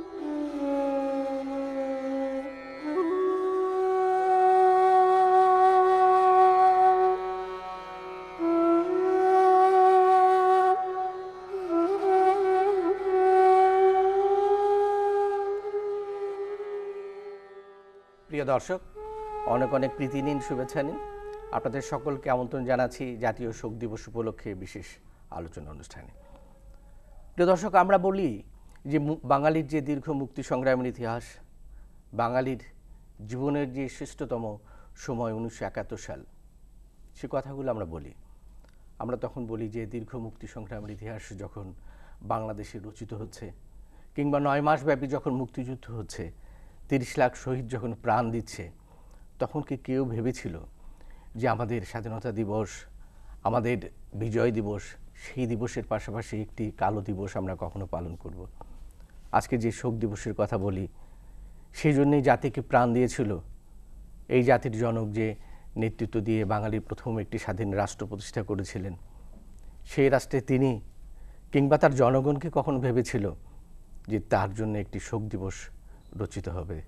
প্রিয় দর্শক অনেক অনেক প্রীতি নিন শুভেচ্ছা নিন আপনাদের সকলকে আমন্ত্রণ জানাচ্ছি জাতীয় শোক দিবস উপলক্ষে বিশেষ আলোচনা অনুষ্ঠানে প্রিয় দর্শক আমরা বলি যে বাঙালির যে দীর্ঘ মুক্তি সংগ্রামের ইতিহাস বাঙালির জীবনের যে শ্রেষ্ঠতম সময় উনিশশো একাত্তর সাল সে কথাগুলো আমরা বলি আমরা তখন বলি যে দীর্ঘ মুক্তি সংগ্রামের ইতিহাস যখন বাংলাদেশে রচিত হচ্ছে কিংবা নয় মাসব্যাপী যখন মুক্তিযুদ্ধ হচ্ছে তিরিশ লাখ শহীদ যখন প্রাণ দিচ্ছে তখন কি কেউ ভেবেছিল যে আমাদের স্বাধীনতা দিবস আমাদের বিজয় দিবস সেই দিবসের পাশাপাশি একটি কালো দিবস আমরা কখনো পালন করব আজকে যে শোক দিবসের কথা বলি সেই জন্যেই জাতিকে প্রাণ দিয়েছিল এই জাতির জনক যে নেতৃত্ব দিয়ে বাঙালি প্রথম একটি স্বাধীন রাষ্ট্র প্রতিষ্ঠা করেছিলেন সেই রাষ্ট্রে তিনি কিংবা তার জনগণকে কখন ভেবেছিল যে তার জন্য একটি শোক দিবস রচিত হবে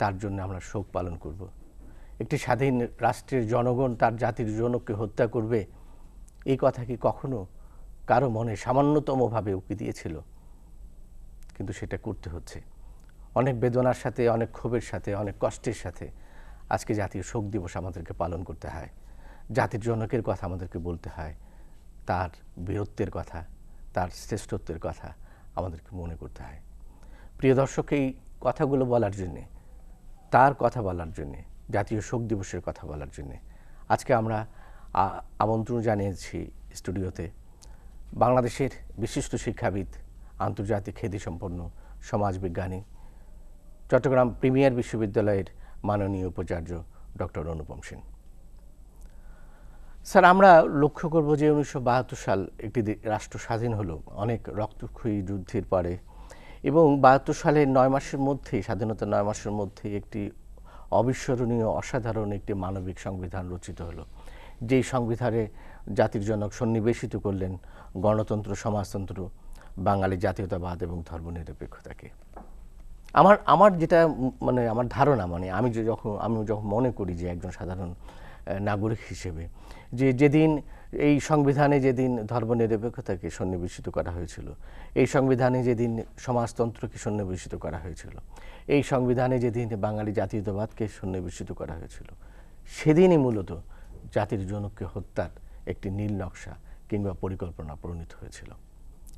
তার জন্য আমরা শোক পালন করব। একটি স্বাধীন রাষ্ট্রের জনগণ তার জাতির জনককে হত্যা করবে এই কথা কি কখনো কারো মনে সামান্যতমভাবে উকি দিয়েছিল কিন্তু সেটা করতে হচ্ছে অনেক বেদনার সাথে অনেক ক্ষোভের সাথে অনেক কষ্টের সাথে আজকে জাতীয় শোক দিবস আমাদেরকে পালন করতে হয় জাতির জনকের কথা আমাদেরকে বলতে হয় তার বীরত্বের কথা তার শ্রেষ্ঠত্বের কথা আমাদেরকে মনে করতে হয় প্রিয় দর্শক এই কথাগুলো বলার জন্যে তার কথা বলার জন্যে জাতীয় শোক দিবসের কথা বলার জন্যে আজকে আমরা আমন্ত্রণ জানিয়েছি স্টুডিওতে বাংলাদেশের বিশিষ্ট শিক্ষাবিদ আন্তর্জাতিক খ্যাতিসম্পন্ন সমাজবিজ্ঞানী চট্টগ্রাম প্রিমিয়ার বিশ্ববিদ্যালয়ের মাননীয় উপাচার্য ডক্টর অনুপম সেন স্যার আমরা লক্ষ্য করব যে উনিশশো সাল একটি রাষ্ট্র স্বাধীন হলো অনেক রক্তক্ষয়ী যুদ্ধের পরে এবং বাহাত্তর সালের নয় মাসের মধ্যে স্বাধীনতার নয় মাসের মধ্যে একটি অবিস্মরণীয় অসাধারণ একটি মানবিক সংবিধান রচিত হলো যেই সংবিধানে জাতির জনক সন্নিবেশিত করলেন গণতন্ত্র সমাজতন্ত্র বাঙালি জাতীয়তাবাদ এবং ধর্মনিরপেক্ষতাকে আমার আমার যেটা মানে আমার ধারণা মানে আমি যখন আমি যখন মনে করি যে একজন সাধারণ নাগরিক হিসেবে যে যেদিন এই সংবিধানে যেদিন ধর্মনিরপেক্ষতাকে সন্নিবেশিত করা হয়েছিল এই সংবিধানে যেদিন সমাজতন্ত্রকে সন্নিবেশিত করা হয়েছিল এই সংবিধানে যেদিন বাঙালি জাতীয়তাবাদকে সন্নিবেশিত করা হয়েছিল সেদিনই মূলত জাতির জনককে হত্যার একটি নীল নকশা কিংবা পরিকল্পনা প্রণীত হয়েছিল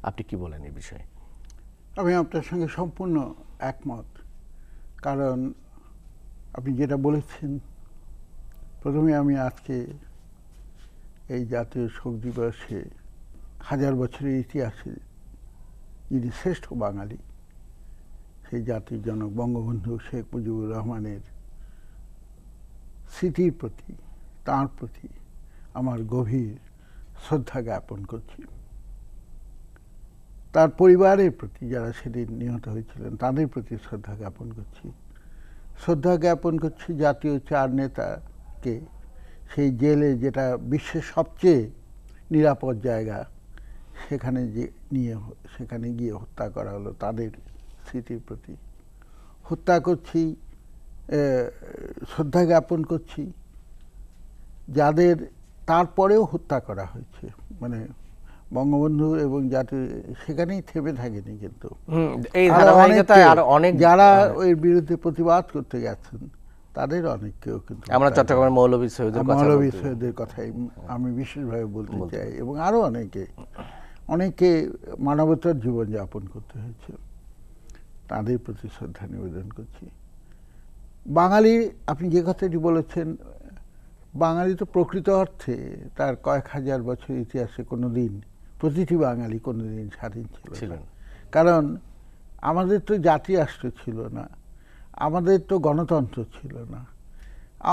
আপনি কি বলেন এই বিষয়ে আমি আপনার সঙ্গে সম্পূর্ণ একমত কারণ আপনি যেটা বলেছেন প্রথমে আমি আজকে এই জাতীয় শোক দিবসে হাজার বছরের ইতিহাসে যিনি শ্রেষ্ঠ বাঙালি সেই জাতির জনক বঙ্গবন্ধু শেখ মুজিবুর রহমানের স্মৃতির প্রতি তাঁর প্রতি আমার গভীর শ্রদ্ধা জ্ঞাপন করছি তার পরিবারের প্রতি যারা সেদিন নিহত হয়েছিলেন তাদের প্রতি শ্রদ্ধা জ্ঞাপন করছি শ্রদ্ধা জ্ঞাপন করছি জাতীয় চার নেতাকে সেই জেলে যেটা বিশ্বের সবচেয়ে নিরাপদ জায়গা সেখানে যে নিয়ে সেখানে গিয়ে হত্যা করা হলো তাদের স্মৃতির প্রতি হত্যা করছি শ্রদ্ধা জ্ঞাপন করছি যাদের তারপরেও হত্যা করা হয়েছে মানে বঙ্গবন্ধু এবং জাতি সেখানেই থেমে থাকেনি কিন্তু যারা এর মানে বিরুদ্ধে প্রতিবাদ করতে গেছেন তাদের অনেককেও কিন্তু আমরা চট্টগ্রামের মৌলবী সৈয়দের মৌলবী সৈয়দের কথাই আমি বিশেষভাবে বলতে চাই এবং আরও অনেকে অনেকে মানবতার জীবনযাপন করতে হয়েছে তাদের প্রতি শ্রদ্ধা নিবেদন করছি বাঙালি আপনি যে কথাটি বলেছেন বাঙালি তো প্রকৃত অর্থে তার কয়েক হাজার বছর ইতিহাসে কোনো দিন প্রতিটি বাঙালি কোনোদিন স্বাধীন ছিল কারণ আমাদের তো জাতি রাষ্ট্র ছিল না আমাদের তো গণতন্ত্র ছিল না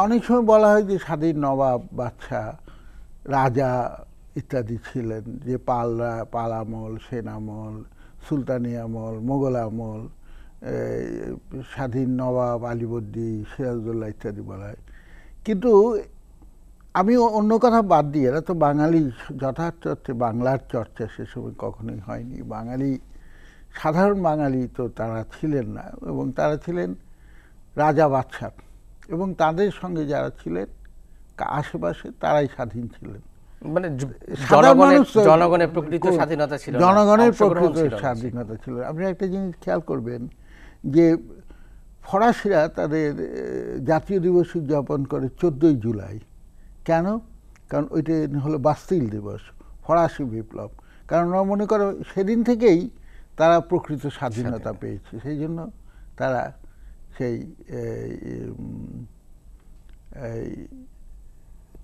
অনেক সময় বলা হয় যে স্বাধীন নবাব বাচ্চা রাজা ইত্যাদি ছিলেন যে পালরা পাল আমল সেনামল সুলতানি আমল মোগল আমল স্বাধীন নবাব আলিবদ্দি সিরাজদোল্লা ইত্যাদি বলা হয় কিন্তু আমি অন্য কথা বাদ দিই এরা তো বাঙালি যথার্থ বাংলার চর্চা সে সময় কখনোই হয়নি বাঙালি সাধারণ বাঙালি তো তারা ছিলেন না এবং তারা ছিলেন রাজা বাদশাহ এবং তাদের সঙ্গে যারা ছিলেন আশেপাশে তারাই স্বাধীন ছিলেন মানে জনগণের প্রকৃত স্বাধীনতা ছিল জনগণের প্রকৃত স্বাধীনতা ছিল আপনি একটা জিনিস খেয়াল করবেন যে ফরাসিরা তাদের জাতীয় দিবস উদযাপন করে চোদ্দই জুলাই কেন কারণ ওইটা হলো বাস্তিল দিবস ফরাসি বিপ্লব কারণ ওরা মনে করো সেদিন থেকেই তারা প্রকৃত স্বাধীনতা পেয়েছে সেই জন্য তারা সেই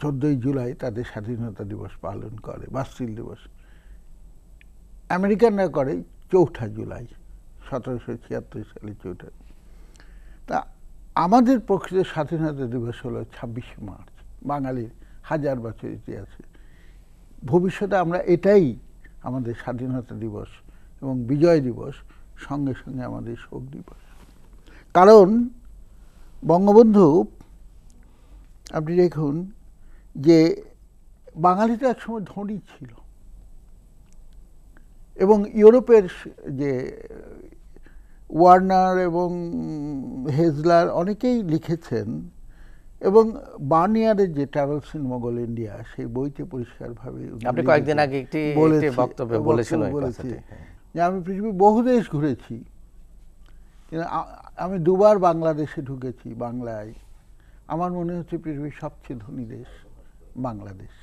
চোদ্দোই জুলাই তাদের স্বাধীনতা দিবস পালন করে বাস্তিল দিবস আমেরিকানরা করে চৌঠা জুলাই সতেরোশো ছিয়াত্তর সালে চৌঠা তা আমাদের প্রকৃত স্বাধীনতা দিবস হলো ছাব্বিশে মার্চ বাঙালির হাজার বছর ইতিহাসে ভবিষ্যতে আমরা এটাই আমাদের স্বাধীনতা দিবস এবং বিজয় দিবস সঙ্গে সঙ্গে আমাদের শোক দিবস কারণ বঙ্গবন্ধু আপনি দেখুন যে বাঙালিটা একসময় ধনী ছিল এবং ইউরোপের যে ওয়ার্নার এবং হেজলার অনেকেই লিখেছেন এবং বার্নিয়ারের যে ট্রাভেলস ইন মোগল ইন্ডিয়া সেই বইতে পরিষ্কারভাবে আপনি কয়েকদিন আগে একটি বক্তব্যে বলেছিলেন হ্যাঁ। যে আমি পৃথিবী বহু দেশ ঘুরেছি আমি দুবার বাংলাদেশে ঢুকেছি বাংলায় আমার মনে হচ্ছে পৃথিবীর সবচেয়ে ধনী দেশ বাংলাদেশ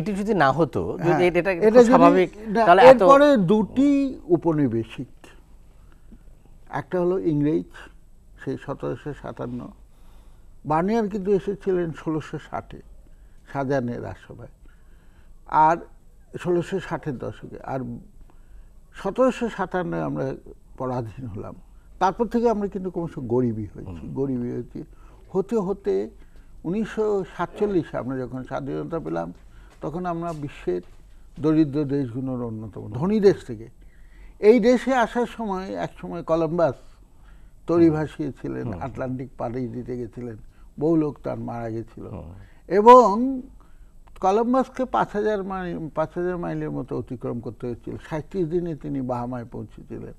এটি যদি না হতো হ্যাঁ, এরপরে দুটি উপনিবেশিক একটা হলো ইংরেজ সেই সতেরোশো সাতান্ন বানিয়ার কিন্তু এসেছিলেন ষোলোশো ষাটে সাজানের রাজসভায় আর ষোলোশো ষাটের দশকে আর সতেরোশো সাতান্ন আমরা পরাধীন হলাম তারপর থেকে আমরা কিন্তু ক্রমশ গরিবী হয়েছি গরিবী হয়েছি হতে হতে উনিশশো সাতচল্লিশে আমরা যখন স্বাধীনতা পেলাম তখন আমরা বিশ্বের দরিদ্র দেশগুলোর অন্যতম ধনী দেশ থেকে এই দেশে আসার সময় একসময় কলম্বাস তরি ভাসিয়েছিলেন আটলান্টিক পাড়ি দিতে গেছিলেন বহু লোক তার মারা গেছিল এবং কলম্বাসকে পাঁচ হাজার মাইল পাঁচ হাজার মাইলের মতো অতিক্রম করতে হয়েছিল সাঁত্রিশ দিনে তিনি বাহামায় পৌঁছেছিলেন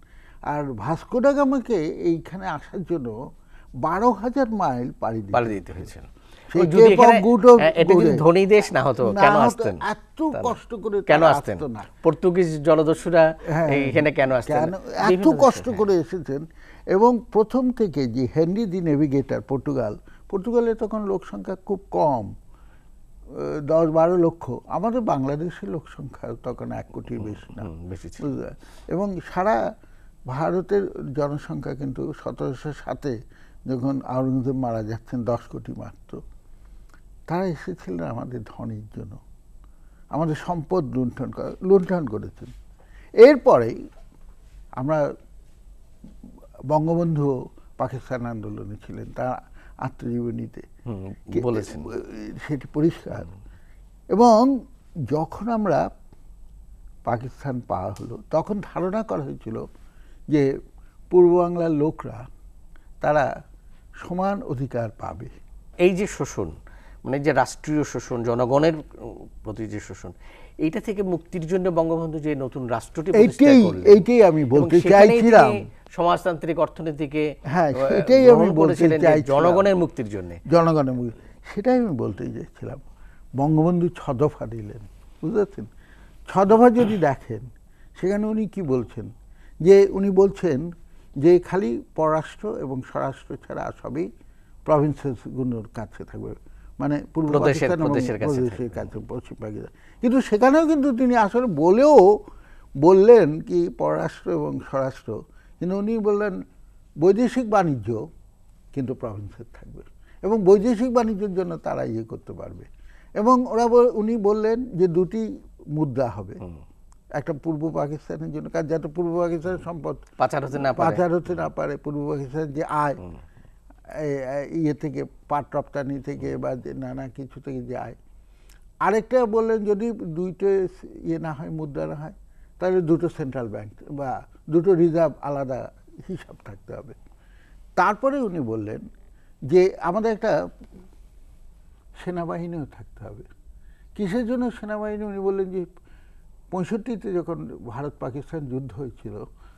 আর ভাস্কোডা এইখানে আসার জন্য বারো হাজার মাইল পাড়ি পাড়ি দিতে হয়েছিল ধনী দেশ না হতো হ্যাঁ। কেন আসতেন এত কষ্ট করে কেন পর্তুগিজ এখানে কেন আসতেন এত কষ্ট করে এসেছেন এবং প্রথম থেকে যে হেনরি দি নেভিগেটর পর্তুগাল পর্তুগালে তখন লোক সংখ্যা খুব কম দশ বারো লক্ষ আমাদের বাংলাদেশের লোক সংখ্যা তখন এক কোটির বেশি না বেশি এবং সারা ভারতের জনসংখ্যা কিন্তু সতেরোশো সাতে যখন আওরঙ্গজেব মারা যাচ্ছেন দশ কোটি মাত্র তারা এসেছিলেন আমাদের ধনির জন্য আমাদের সম্পদ লুণ্ঠন লুণ্ঠন করেছেন এরপরে আমরা বঙ্গবন্ধু পাকিস্তান আন্দোলনে ছিলেন তারা আত্মজীবনীতে সেটি পরিষ্কার এবং যখন আমরা পাকিস্তান পাওয়া হলো তখন ধারণা করা হয়েছিল যে পূর্ববাংলার লোকরা তারা সমান অধিকার পাবে এই যে শোষণ মানে যে রাষ্ট্রীয় শোষণ জনগণের প্রতি যে শোষণ এইটা থেকে মুক্তির জন্য বঙ্গবন্ধু যে নতুন রাষ্ট্রটি এইটাই এইটাই আমি বলতে চাইছিলাম সমাজতান্ত্রিক অর্থনীতিকে হ্যাঁ এটাই আমি বলতে জনগণের মুক্তির জন্য জনগণের মুক্তি সেটাই আমি বলতে চাইছিলাম বঙ্গবন্ধু ছদফা দিলেন বুঝতেছেন ছদফা যদি দেখেন সেখানে উনি কি বলছেন যে উনি বলছেন যে খালি পররাষ্ট্র এবং স্বরাষ্ট্র ছাড়া সবই প্রভিন্সেসগুলোর কাছে থাকবে মানে পূর্ব পাকিস্তান কিন্তু সেখানেও কিন্তু তিনি আসলে বলেও বললেন কি পররাষ্ট্র এবং স্বরাষ্ট্র কিন্তু উনি বললেন বৈদেশিক বাণিজ্য কিন্তু প্রভিন্সের থাকবে এবং বৈদেশিক বাণিজ্যের জন্য তারা ইয়ে করতে পারবে এবং ওরা উনি বললেন যে দুটি মুদ্রা হবে একটা পূর্ব পাকিস্তানের জন্য কারণ যাতে পূর্ব পাকিস্তানের সম্পদ পাচার হতে না পাচার হতে না পারে পূর্ব পাকিস্তানের যে আয় ইয়ে থেকে পাট রপ্তানি থেকে বা নানা কিছু থেকে যায় আরেকটা বললেন যদি দুইটো ইয়ে না হয় মুদ্রা না হয় তাহলে দুটো সেন্ট্রাল ব্যাংক বা দুটো রিজার্ভ আলাদা হিসাব থাকতে হবে তারপরে উনি বললেন যে আমাদের একটা সেনাবাহিনীও থাকতে হবে কিসের জন্য সেনাবাহিনী উনি বললেন যে পঁয়ষট্টিতে যখন ভারত পাকিস্তান যুদ্ধ হয়েছিল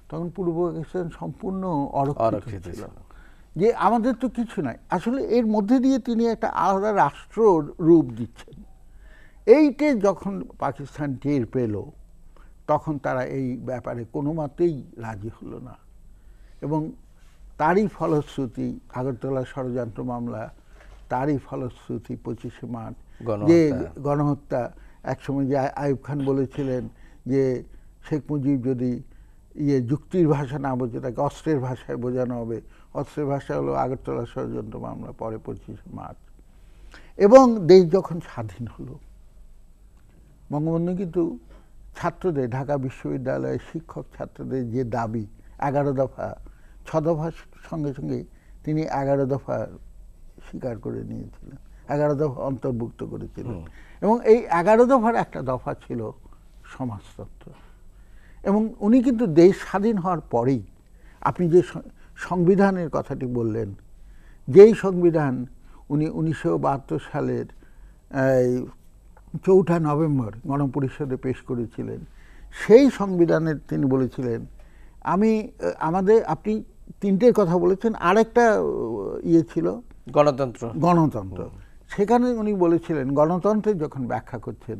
তখন পূর্ব পাকিস্তান সম্পূর্ণ অরক্ষিত ছিল যে আমাদের তো কিছু নাই আসলে এর মধ্যে দিয়ে তিনি একটা আলাদা রাষ্ট্র রূপ দিচ্ছেন এইটে যখন পাকিস্তান টের পেল তখন তারা এই ব্যাপারে কোনো মতেই রাজি হলো না এবং তারই ফলশ্রুতি আগরতলা ষড়যন্ত্র মামলা তারই ফলশ্রুতি পঁচিশে মার্চ যে গণহত্যা একসময় যে আয়ুব খান বলেছিলেন যে শেখ মুজিব যদি ইয়ে যুক্তির ভাষা না বোঝে তাকে অস্ত্রের ভাষায় বোঝানো হবে অস্ত্রের ভাষা হলো আগরতলা ষড়যন্ত্র মামলা পরে পঁচিশে মার্চ এবং দেশ যখন স্বাধীন হলো বঙ্গবন্ধু কিন্তু ছাত্রদের ঢাকা বিশ্ববিদ্যালয়ের শিক্ষক ছাত্রদের যে দাবি এগারো দফা ছ দফার সঙ্গে সঙ্গে তিনি এগারো দফা স্বীকার করে নিয়েছিলেন এগারো দফা অন্তর্ভুক্ত করেছিলেন এবং এই এগারো দফার একটা দফা ছিল সমাজতত্ত্ব এবং উনি কিন্তু দেশ স্বাধীন হওয়ার পরেই আপনি যে সংবিধানের কথাটি বললেন যেই সংবিধান উনি উনিশশো সালের চৌঠা নভেম্বর গণপরিষদে পেশ করেছিলেন সেই সংবিধানের তিনি বলেছিলেন আমি আমাদের আপনি তিনটের কথা বলেছেন আরেকটা ইয়ে ছিল গণতন্ত্র গণতন্ত্র সেখানে উনি বলেছিলেন গণতন্ত্রের যখন ব্যাখ্যা করছেন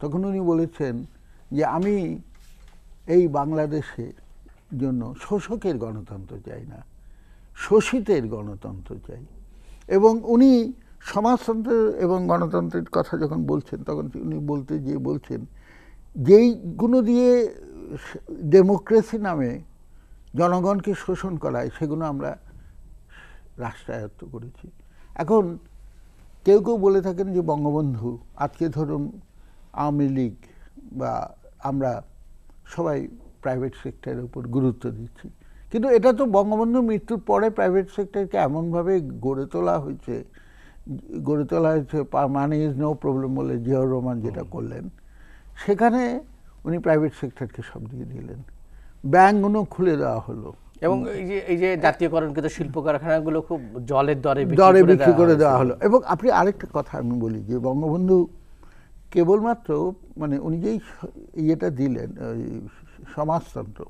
তখন উনি বলেছেন যে আমি এই বাংলাদেশে জন্য শোষকের গণতন্ত্র চাই না শোষিতের গণতন্ত্র চাই এবং উনি সমাজতন্ত্র এবং গণতন্ত্রের কথা যখন বলছেন তখন উনি বলতে যে বলছেন যেইগুলো দিয়ে ডেমোক্রেসি নামে জনগণকে শোষণ করায় সেগুলো আমরা রাষ্ট্রায়ত্ত করেছি এখন কেউ কেউ বলে থাকেন যে বঙ্গবন্ধু আজকে ধরুন আওয়ামী লীগ বা আমরা সবাই প্রাইভেট সেক্টরের উপর গুরুত্ব দিচ্ছি কিন্তু এটা তো বঙ্গবন্ধু মৃত্যুর পরে প্রাইভেট সেক্টরকে এমনভাবে গড়ে তোলা হয়েছে গড়ে তোলা হয়েছে মানি ইজ নো প্রবলেম বলে জিয়াউর রহমান যেটা করলেন সেখানে উনি প্রাইভেট সেক্টরকে সব দিয়ে দিলেন ব্যাঙ্কগুলো খুলে দেওয়া হলো এবং এই যে এই যে জাতীয়করণকৃত শিল্প কারখানাগুলো খুব জলের দরে দরে বিক্রি করে দেওয়া হলো এবং আপনি আরেকটা কথা আমি বলি যে বঙ্গবন্ধু কেবলমাত্র মানে উনি যেই ইয়েটা দিলেন সমাজতন্ত্র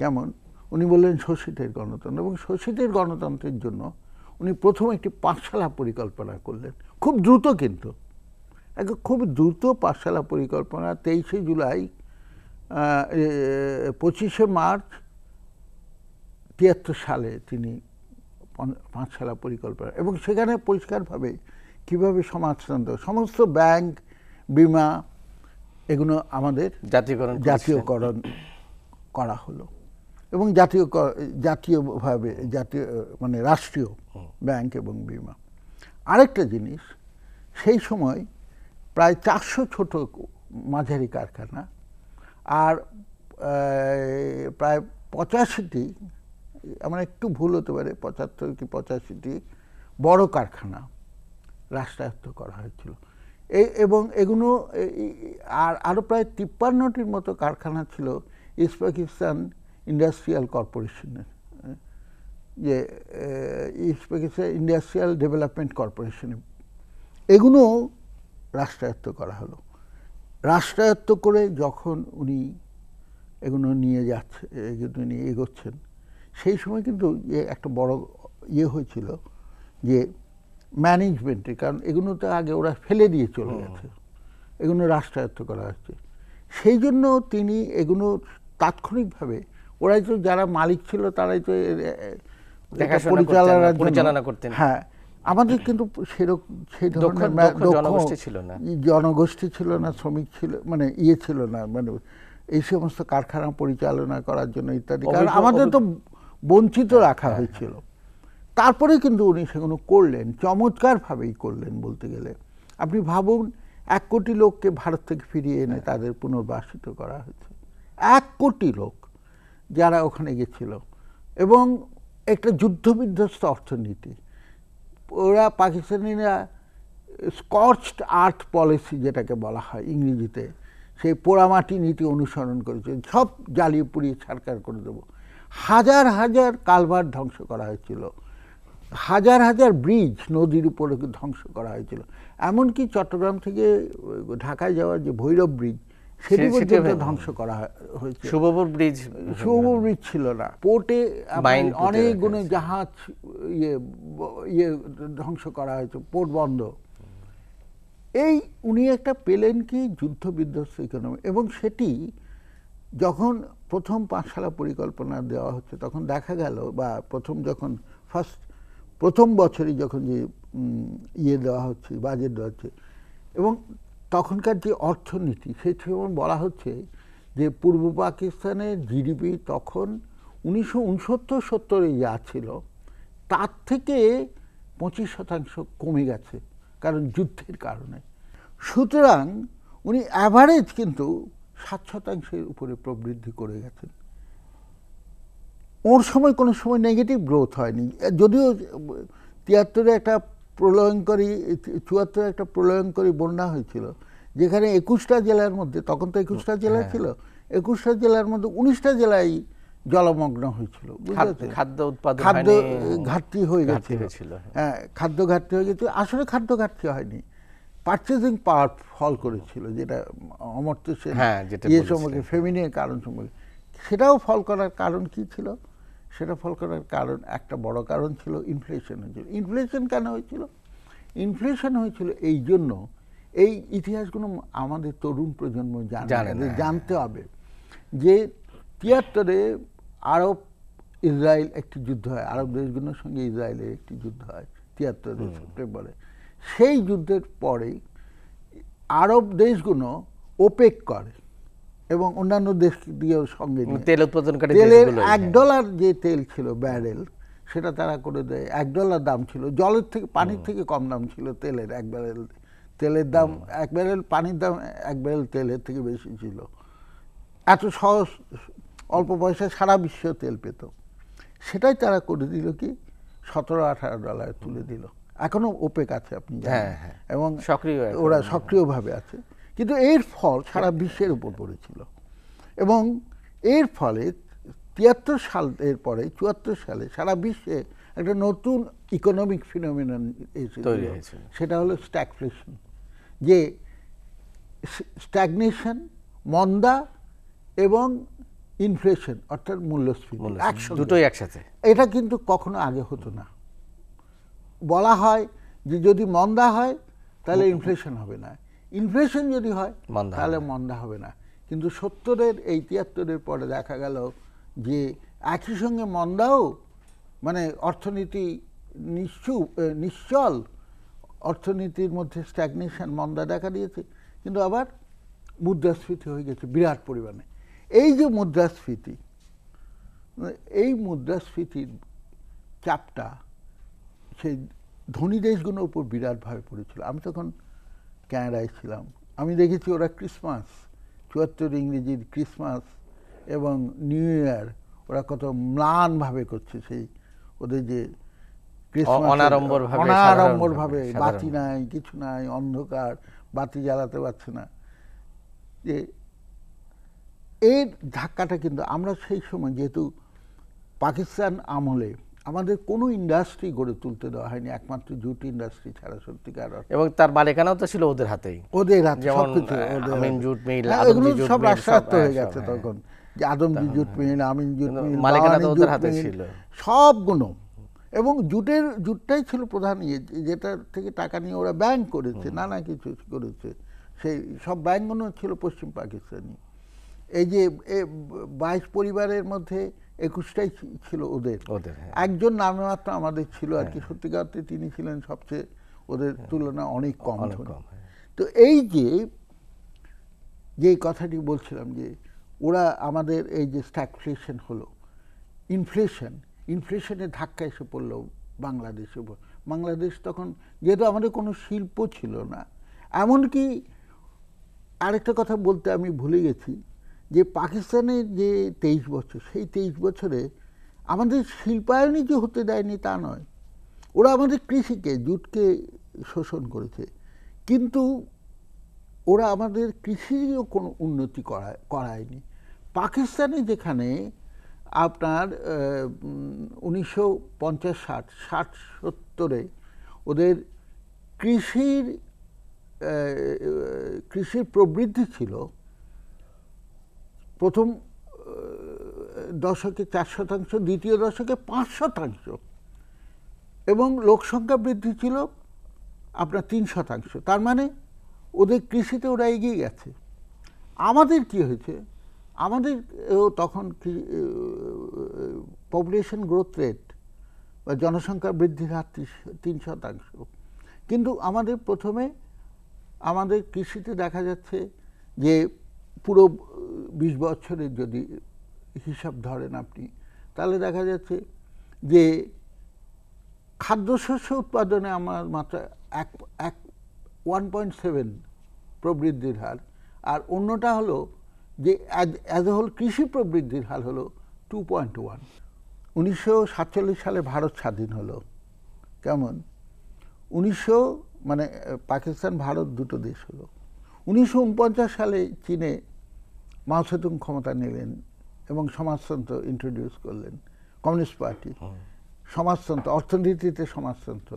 কেমন উনি বললেন শোষিতের গণতন্ত্র এবং শোষিতের গণতন্ত্রের জন্য উনি প্রথম একটি পাঠশালা পরিকল্পনা করলেন খুব দ্রুত কিন্তু এক খুব দ্রুত পাঠশালা পরিকল্পনা তেইশে জুলাই পঁচিশে মার্চ তিয়াত্তর সালে তিনি পাঠশালা পরিকল্পনা এবং সেখানে পরিষ্কারভাবে কীভাবে সমাজতন্ত্র সমস্ত ব্যাংক বিমা এগুলো আমাদের জাতীয়করণ জাতীয়করণ করা হলো এবং জাতীয় জাতীয়ভাবে জাতীয় মানে রাষ্ট্রীয় ব্যাংক এবং বিমা আরেকটা জিনিস সেই সময় প্রায় চারশো ছোট মাঝারি কারখানা আর প্রায় পঁচাশিটি আমার একটু ভুল হতে পারে পঁচাত্তর কি পঁচাশিটি বড় কারখানা রাষ্ট্রায়ত্ত করা হয়েছিল এবং এগুলো আর আরও প্রায় তিপ্পান্নটির মতো কারখানা ছিল ইস্ট পাকিস্তান ইন্ডাস্ট্রিয়াল কর্পোরেশনের যে ইস্ট পাকিস্তান ইন্ডাস্ট্রিয়াল ডেভেলপমেন্ট কর্পোরেশনে এগুলো রাষ্ট্রায়ত্ত করা হলো রাষ্ট্রায়ত্ত করে যখন উনি এগুলো নিয়ে যাচ্ছে এগুলো নিয়ে এগোচ্ছেন সেই সময় কিন্তু একটা বড় ইয়ে হয়েছিল যে ম্যানেজমেন্টে কারণ এগুলো তো আগে ওরা ফেলে দিয়ে চলে গেছে এগুলো রাষ্ট্রায়ত্ত করা হচ্ছে সেই জন্য তিনি এগুলো তাৎক্ষণিকভাবে ওরাই তো যারা মালিক ছিল তারাই তো পরিচালনা করতেন হ্যাঁ আমাদের কিন্তু সেরকম সেই ধরনের জনগোষ্ঠী ছিল না জনগোষ্ঠী ছিল না শ্রমিক ছিল মানে ইয়ে ছিল না মানে এই সমস্ত কারখানা পরিচালনা করার জন্য ইত্যাদি কারণ আমাদের তো বঞ্চিত রাখা হ্যাঁ, হ্যাঁ, হয়েছিল হ্যাঁ। তারপরে কিন্তু উনি সেগুলো করলেন চমৎকারভাবেই করলেন বলতে গেলে আপনি ভাবুন এক কোটি লোককে ভারত থেকে ফিরিয়ে এনে হ্যাঁ। তাদের পুনর্বাসিত করা হয়েছে এক কোটি লোক যারা ওখানে গেছিল এবং একটা যুদ্ধবিধ্বস্ত অর্থনীতি ওরা পাকিস্তানিরা স্কচড আর্থ পলিসি যেটাকে বলা হয় ইংরেজিতে সেই পোড়ামাটি নীতি অনুসরণ করেছে সব জ্বালিয়ে পুড়িয়ে ছাড়কার করে দেবো হাজার হাজার কালভার ধ্বংস করা হয়েছিল হাজার হাজার ব্রিজ নদীর উপরে ধ্বংস করা হয়েছিল এমনকি চট্টগ্রাম থেকে ঢাকায় যাওয়ার যে ভৈরব ব্রিজ সেটি পর্যন্ত ধ্বংস করা হয়েছে শুভপুর ব্রিজ শুভপুর ব্রিজ ছিল না পোর্টে অনেকগুলো জাহাজ ইয়ে ইয়ে ধ্বংস করা হয়েছে পোর্ট বন্ধ এই উনি একটা পেলেন কি যুদ্ধ বিধ্বস্ত ইকোনমি এবং সেটি যখন প্রথম পাঠশালা পরিকল্পনা দেওয়া হচ্ছে তখন দেখা গেল বা প্রথম যখন ফার্স্ট প্রথম বছরে যখন যে ইয়ে দেওয়া হচ্ছে বাজেট দেওয়া হচ্ছে এবং তখনকার যে অর্থনীতি সেটি যেমন বলা হচ্ছে যে পূর্ব পাকিস্তানের জিডিপি তখন উনিশশো উনসত্তর সত্তরে যা ছিল তার থেকে পঁচিশ শতাংশ কমে গেছে কারণ যুদ্ধের কারণে সুতরাং উনি অ্যাভারেজ কিন্তু সাত শতাংশের উপরে প্রবৃদ্ধি করে গেছেন ওর সময় কোনো সময় নেগেটিভ গ্রোথ হয়নি যদিও তিয়াত্তরে একটা প্রলয়ঙ্করী চুয়াত্তরে একটা প্রলয়ঙ্করী বন্যা হয়েছিল যেখানে একুশটা জেলার মধ্যে তখন তো একুশটা জেলা হ্যাঁ। ছিল একুশটা জেলার মধ্যে উনিশটা জেলায় জলমগ্ন হয়েছিল খাদ্য উৎপাদন খাদ্য ঘাটতি হয়ে গেছিল হ্যাঁ।, হ্যাঁ খাদ্য ঘাটতি হয়ে গেছিল আসলে খাদ্য ঘাটতি হয়নি পার্চেসিং পাওয়ার ফল করেছিল যেটা অমর্ত্য সেন হ্যাঁ, ইয়ে সময় ফেমিনের কারণ সময় সেটাও ফল করার কারণ কি ছিল সেটা ফল করার কারণ একটা বড় কারণ ছিল ইনফ্লেশন হয়েছিল ইনফ্লেশন কেন হয়েছিল ইনফ্লেশন হয়েছিল এই জন্য এই ইতিহাসগুলো আমাদের তরুণ প্রজন্ম জানে হ্যাঁ, জানতে হ্যাঁ। হবে যে তিয়াত্তরে আরব ইসরায়েল একটি যুদ্ধ হয় আরব দেশগুলোর সঙ্গে ইসরায়েলের একটি যুদ্ধ হয় তিয়াত্তরের সেপ্টেম্বরে সেই যুদ্ধের পরেই আরব দেশগুলো ওপেক করে এবং অন্যান্য দেশ দিয়েও সঙ্গে তেল উৎপাদনকারী তেলের এক ডলার যে তেল ছিল ব্যারেল সেটা তারা করে দেয় এক ডলার দাম ছিল জলের থেকে পানির থেকে কম দাম ছিল তেলের এক ব্যারেল তেলের দাম এক ব্যারেল পানির দাম এক ব্যারেল তেলের থেকে বেশি ছিল এত সহজ অল্প পয়সায় সারা বিশ্ব তেল পেত সেটাই তারা করে দিল কি সতেরো আঠারো ডলার তুলে দিল এখনও ওপেক আছে আপনি হ্যাঁ, হ্যাঁ। এবং সক্রিয় ওরা সক্রিয়ভাবে আছে কিন্তু এর ফল সারা বিশ্বের উপর পড়েছিল এবং এর ফলে তিয়াত্তর সাল এর পরে চুয়াত্তর সালে সারা বিশ্বে একটা নতুন ইকোনমিক ফিনোমিন সেটা হলো স্ট্যাগফ্লেশন যে স্ট্যাগনেশন মন্দা এবং ইনফ্লেশন অর্থাৎ মূল্যস্ফীতি দুটোই একসাথে এটা কিন্তু কখনো আগে হতো না বলা হয় যে যদি মন্দা হয় তাহলে ইনফ্লেশন হবে না ইনফ্লেশন যদি হয় তাহলে মন্দা হবে না কিন্তু সত্তরের এই তিয়াত্তরের পরে দেখা গেল যে একই সঙ্গে মন্দাও মানে অর্থনীতি নিশ্চু নিশ্চল অর্থনীতির মধ্যে স্ট্যাগনেশন মন্দা দেখা দিয়েছে কিন্তু আবার মুদ্রাস্ফীতি হয়ে গেছে বিরাট পরিমাণে এই যে মুদ্রাস্ফীতি এই মুদ্রাস্ফীতির চাপটা সেই ধনী দেশগুলোর উপর বিরাটভাবে পড়েছিল আমি তখন ক্যানাডায় ছিলাম আমি দেখেছি ওরা ক্রিসমাস চুয়াত্তর ইংরেজির ক্রিসমাস এবং নিউ ইয়ার ওরা কত ম্লানভাবে করছে সেই ওদের যে অনারম্বরভাবে ভাবে বাতি নাই কিছু নাই অন্ধকার বাতি জ্বালাতে পারছে না যে এর ধাক্কাটা কিন্তু আমরা সেই সময় যেহেতু পাকিস্তান আমলে আমাদের কোনো ইন্ডাস্ট্রি গড়ে তুলতে দেওয়া হয়নি একমাত্র জুট ইন্ডাস্ট্রি ছাড়া সত্যিকার এবং তার মালিকানাও তো ছিল ওদের হাতেই ওদের হাতে সবকিছু আমিন জুট হ্যাঁ, মিল সব রাষ্ট্রায়ত্ত হ্যাঁ, হয়ে গেছে হ্যাঁ। তখন যে আদম জুট মিল আমিন জুট মিল মালিকানা ওদের হাতে ছিল সবগুলো এবং জুটের জুটটাই ছিল প্রধান ইয়ে যেটা থেকে টাকা নিয়ে ওরা ব্যাংক করেছে নানা কিছু করেছে সেই সব ব্যাংকগুলো ছিল পশ্চিম পাকিস্তানি এই যে বাইশ পরিবারের মধ্যে একুশটাই ছিল ওদের হ্যাঁ। একজন নামে আমাদের ছিল আর কি হ্যাঁ। সত্যিকার তিনি ছিলেন সবচেয়ে ওদের হ্যাঁ। তুলনা অনেক কম তো এই যে যে কথাটি বলছিলাম যে ওরা আমাদের এই যে স্ট্যাকফ্লেশন হলো ইনফ্লেশন ইনফ্লেশনের ধাক্কা এসে পড়লো বাংলাদেশে বাংলাদেশ তখন যেহেতু আমাদের কোনো শিল্প ছিল না এমনকি আরেকটা কথা বলতে আমি ভুলে গেছি যে পাকিস্তানের যে তেইশ বছর সেই তেইশ বছরে আমাদের শিল্পায়নই যে হতে দেয়নি তা নয় ওরা আমাদের কৃষিকে জুটকে শোষণ করেছে কিন্তু ওরা আমাদের কৃষিরও কোনো উন্নতি করা করায়নি পাকিস্তানে যেখানে আপনার উনিশশো পঞ্চাশ ষাট ষাট সত্তরে ওদের কৃষির কৃষির প্রবৃদ্ধি ছিল প্রথম দশকে চার শতাংশ দ্বিতীয় দশকে পাঁচ শতাংশ এবং লোকসংখ্যা বৃদ্ধি ছিল আপনার তিন শতাংশ তার মানে ওদের কৃষিতে ওরা এগিয়ে গেছে আমাদের কি হয়েছে আমাদের তখন পপুলেশন গ্রোথ রেট বা জনসংখ্যা বৃদ্ধির হার তিন শতাংশ কিন্তু আমাদের প্রথমে আমাদের কৃষিতে দেখা যাচ্ছে যে পুরো বিশ বছরের যদি হিসাব ধরেন আপনি তাহলে দেখা যাচ্ছে যে খাদ্যশস্য উৎপাদনে আমার মাত্র এক এক ওয়ান পয়েন্ট সেভেন প্রবৃদ্ধির হার আর অন্যটা হলো যে অ্যাজ এ হোল কৃষি প্রবৃদ্ধির হার হলো টু পয়েন্ট ওয়ান উনিশশো সাতচল্লিশ সালে ভারত স্বাধীন হলো কেমন উনিশশো মানে পাকিস্তান ভারত দুটো দেশ হলো উনিশশো সালে চীনে মাওসেতুং ক্ষমতা নিলেন এবং সমাজতন্ত্র ইন্ট্রোডিউস করলেন কমিউনিস্ট পার্টি সমাজতন্ত্র অর্থনীতিতে সমাজতন্ত্র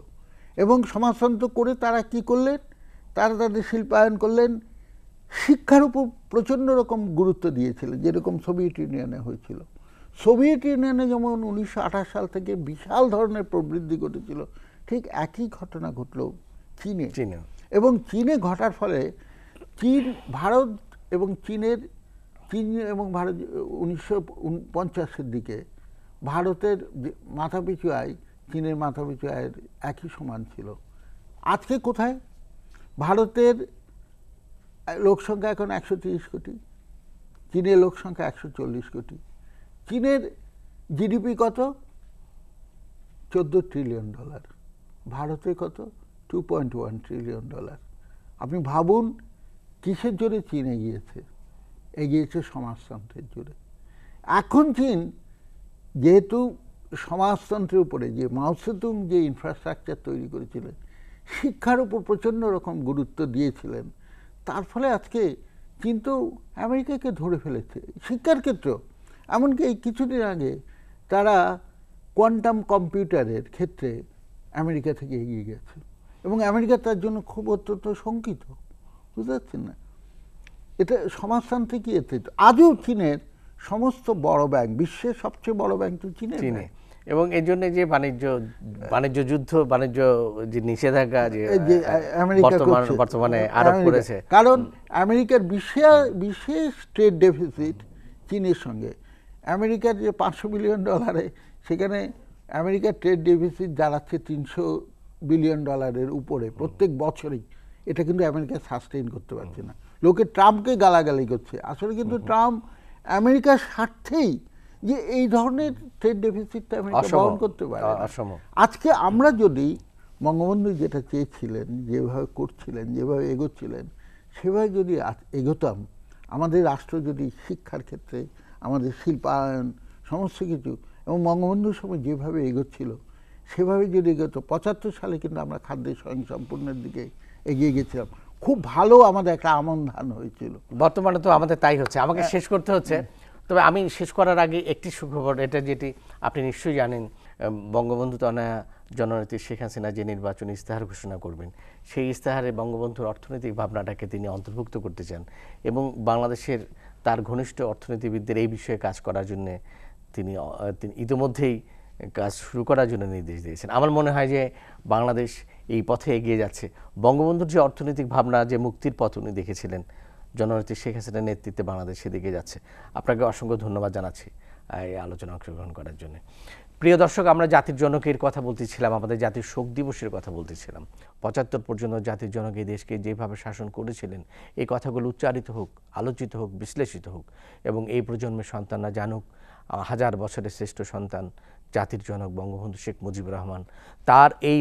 এবং সমাজতন্ত্র করে তারা কি করলেন তারা তাদের শিল্পায়ন করলেন শিক্ষার উপর প্রচণ্ড রকম গুরুত্ব দিয়েছিলেন যেরকম সোভিয়েত ইউনিয়নে হয়েছিল সোভিয়েত ইউনিয়নে যেমন উনিশশো সাল থেকে বিশাল ধরনের প্রবৃদ্ধি ঘটেছিল ঠিক একই ঘটনা ঘটল চীনে চীনে এবং চীনে ঘটার ফলে চীন ভারত এবং চীনের চীন এবং ভারত উনিশশো পঞ্চাশের দিকে ভারতের মাথাপিছু আয় চীনের মাথাপিছু আয়ের একই সমান ছিল আজকে কোথায় ভারতের লোকসংখ্যা এখন একশো তিরিশ কোটি চীনের লোকসংখ্যা একশো চল্লিশ কোটি চীনের জিডিপি কত চোদ্দো ট্রিলিয়ন ডলার ভারতে কত two point one trillion dollar আপনি ভাবুন কিসের জোরে চীনে গিয়েছে এগিয়েছে সমাজতন্ত্রের জুড়ে এখন চীন যেহেতু সমাজতন্ত্রের উপরে যে মাউসেতুম যে ইনফ্রাস্ট্রাকচার তৈরি করেছিলেন শিক্ষার উপর প্রচণ্ড রকম গুরুত্ব দিয়েছিলেন তার ফলে আজকে কিন্তু আমেরিকাকে ধরে ফেলেছে শিক্ষার ক্ষেত্র এমনকি এই কিছুদিন আগে তারা কোয়ান্টাম কম্পিউটারের ক্ষেত্রে আমেরিকা থেকে এগিয়ে গেছে এবং আমেরিকা তার জন্য খুব অত্যন্ত শঙ্কিত বুঝতে পারছেন না এটা সমাজতান্ত্রিক ইয়েতে আজও চীনের সমস্ত বড় ব্যাংক বিশ্বের সবচেয়ে বড় ব্যাংক তো চীনের চীনে এবং এই জন্য যে বাণিজ্য বাণিজ্য যুদ্ধ বাণিজ্য যে নিষেধাজ্ঞা যে বর্তমানে হ্যাঁ, আরোপ করেছে কারণ আমেরিকার বিশেষ বিশেষ ট্রেড ডেফিসিট চীনের সঙ্গে আমেরিকার যে পাঁচশো বিলিয়ন ডলারে সেখানে আমেরিকার ট্রেড ডেফিসিট দাঁড়াচ্ছে তিনশো বিলিয়ন ডলারের উপরে প্রত্যেক বছরই এটা কিন্তু আমেরিকা সাস্টেইন করতে পারছে না লোকে ট্রাম্পকে গালাগালি করছে আসলে কিন্তু ট্রাম্প আমেরিকার স্বার্থেই যে এই ধরনের ট্রেড ডেফিসিটটা আমেরিকা বহন করতে পারে আজকে আমরা যদি বঙ্গবন্ধু যেটা চেয়েছিলেন যেভাবে করছিলেন যেভাবে এগোচ্ছিলেন সেভাবে যদি এগোতাম আমাদের রাষ্ট্র যদি শিক্ষার ক্ষেত্রে আমাদের শিল্পায়ন সমস্ত কিছু এবং বঙ্গবন্ধুর সময় যেভাবে এগোচ্ছিল সেভাবে যদি এগোতো পঁচাত্তর সালে কিন্তু আমরা খাদ্যের স্বয়ংসম্পূর্ণের দিকে এগিয়ে গেছিলাম খুব ভালো আমাদের একটা আমন ধান হয়েছিল বর্তমানে তো আমাদের তাই হচ্ছে আমাকে হ্যাঁ। শেষ করতে হচ্ছে তবে আমি শেষ করার আগে একটি সুখবর এটা যেটি আপনি নিশ্চয়ই জানেন বঙ্গবন্ধু তনা জননেত্রী শেখ হাসিনা যে নির্বাচন ইস্তাহার ঘোষণা করবেন সেই ইস্তাহারে বঙ্গবন্ধুর অর্থনৈতিক ভাবনাটাকে তিনি অন্তর্ভুক্ত করতে চান এবং বাংলাদেশের তার ঘনিষ্ঠ অর্থনীতিবিদদের এই বিষয়ে কাজ করার জন্য তিনি ইতিমধ্যেই কাজ শুরু করার জন্য নির্দেশ দিয়েছেন আমার মনে হয় যে বাংলাদেশ এই পথে এগিয়ে যাচ্ছে বঙ্গবন্ধুর যে অর্থনৈতিক ভাবনা যে মুক্তির পথ উনি দেখেছিলেন জননেত্রী শেখ হাসিনার নেতৃত্বে বাংলাদেশ সেদিকে যাচ্ছে আপনাকে অসংখ্য ধন্যবাদ জানাচ্ছি এই আলোচনা অংশগ্রহণ করার জন্য প্রিয় দর্শক আমরা জাতির জনকের কথা বলতেছিলাম আমাদের জাতির শোক দিবসের কথা বলতেছিলাম পঁচাত্তর পর্যন্ত জাতির জনক এই দেশকে যেভাবে শাসন করেছিলেন এই কথাগুলো উচ্চারিত হোক আলোচিত হোক বিশ্লেষিত হোক এবং এই প্রজন্মের সন্তানরা জানুক হাজার বছরের শ্রেষ্ঠ সন্তান জাতির জনক বঙ্গবন্ধু শেখ মুজিবুর রহমান তার এই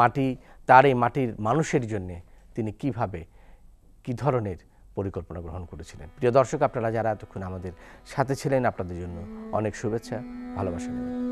মাটি তার এই মাটির মানুষের জন্যে তিনি কিভাবে কি ধরনের পরিকল্পনা গ্রহণ করেছিলেন প্রিয় দর্শক আপনারা যারা এতক্ষণ আমাদের সাথে ছিলেন আপনাদের জন্য অনেক শুভেচ্ছা ভালোবাসা